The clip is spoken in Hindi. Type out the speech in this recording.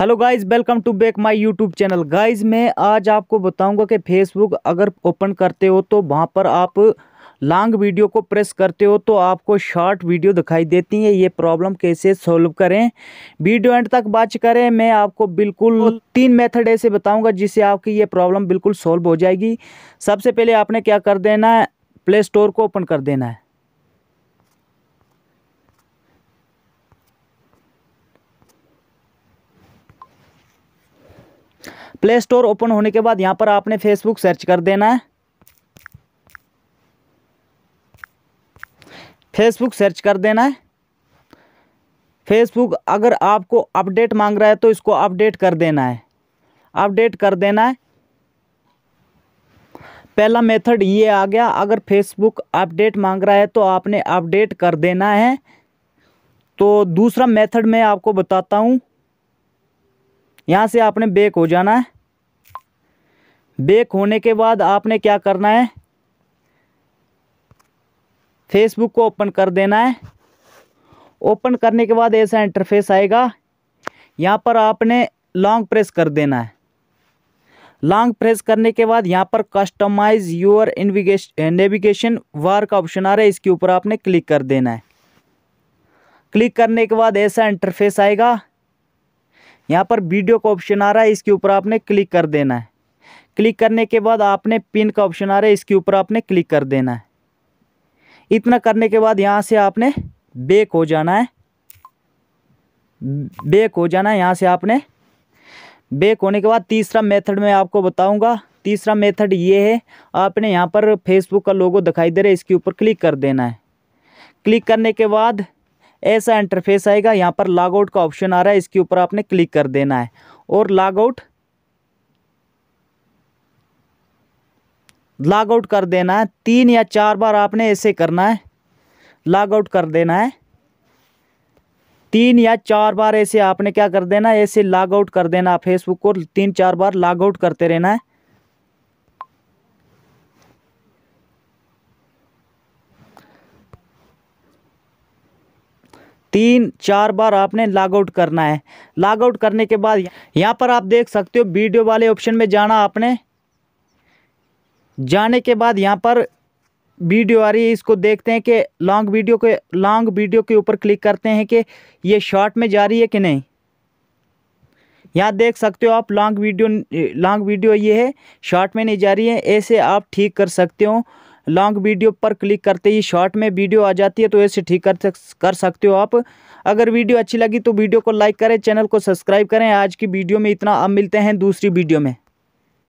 hello guys welcome to back my YouTube channel guys मैं आज आपको बताऊंगा कि फेसबुक अगर ओपन करते हो तो वहां पर आप लॉन्ग वीडियो को प्रेस करते हो तो आपको शॉर्ट वीडियो दिखाई देती है ये प्रॉब्लम कैसे सोल्व करें वीडियो एंड तक बात करें मैं आपको बिल्कुल तीन मेथड ऐसे बताऊँगा जिससे आपकी ये प्रॉब्लम बिल्कुल सोल्व हो जाएगी सबसे पहले आपने क्या कर देना है प्ले स्टोर को ओपन कर देना है प्ले स्टोर ओपन होने के बाद यहाँ पर आपने फेसबुक सर्च कर देना है फेसबुक सर्च कर देना है फेसबुक अगर आपको अपडेट मांग रहा है तो इसको अपडेट कर देना है अपडेट कर देना है पहला मेथड ये आ गया अगर फेसबुक अपडेट मांग रहा है तो आपने अपडेट कर देना है तो दूसरा मेथड मैं आपको बताता हूँ यहाँ से आपने बेक हो जाना है बेक होने के बाद आपने क्या करना है फेसबुक को ओपन कर देना है ओपन करने के बाद ऐसा इंटरफेस आएगा यहाँ पर आपने लॉन्ग प्रेस कर देना है लॉन्ग प्रेस करने के बाद यहाँ पर कस्टमाइज योर नेविगेशन वार का ऑप्शन आ रहा है इसके ऊपर आपने क्लिक कर देना है क्लिक करने के बाद ऐसा इंटरफेस आएगा यहाँ पर वीडियो का ऑप्शन आ रहा है इसके ऊपर आपने क्लिक कर देना है क्लिक करने के बाद आपने पिन का ऑप्शन आ रहा है इसके ऊपर आपने क्लिक कर देना है इतना करने के बाद यहाँ से आपने बेक हो जाना है बेक हो जाना है यहाँ से आपने बेक होने के बाद तीसरा मेथड मैं आपको बताऊंगा तीसरा मेथड ये है आपने यहाँ पर फेसबुक का लोगो दिखाई दे रहा है इसके ऊपर क्लिक कर देना है क्लिक करने के बाद ऐसा इंटरफेस आएगा यहाँ पर लॉग आउट का ऑप्शन आ रहा है इसके ऊपर आपने क्लिक कर देना है और लॉग आउट लॉग आउट कर देना है तीन या चार बार आपने ऐसे करना है लॉग आउट कर देना है तीन या चार बार ऐसे आपने क्या कर देना ऐसे लॉग आउट कर देना फेसबुक को तीन चार बार लॉग आउट करते रहना है तीन चार बार आपने लॉग आउट करना है लॉग आउट करने के बाद यहाँ पर आप देख सकते हो वीडियो वाले ऑप्शन में जाना आपने जाने के बाद यहाँ पर वीडियो आ रही है इसको देखते हैं कि लॉन्ग वीडियो के लॉन्ग वीडियो के ऊपर क्लिक करते हैं कि ये शॉर्ट में जा रही है कि नहीं यहाँ देख सकते हो आप लॉन्ग वीडियो लॉन्ग वीडियो ये है शॉर्ट में नहीं जा रही है ऐसे आप ठीक कर सकते हो लॉन्ग वीडियो पर क्लिक करते ही शॉर्ट में वीडियो आ जाती है तो ऐसे ठीक कर कर सकते हो आप अगर वीडियो अच्छी लगी तो वीडियो को लाइक करें चैनल को सब्सक्राइब करें आज की वीडियो में इतना अब मिलते हैं दूसरी वीडियो में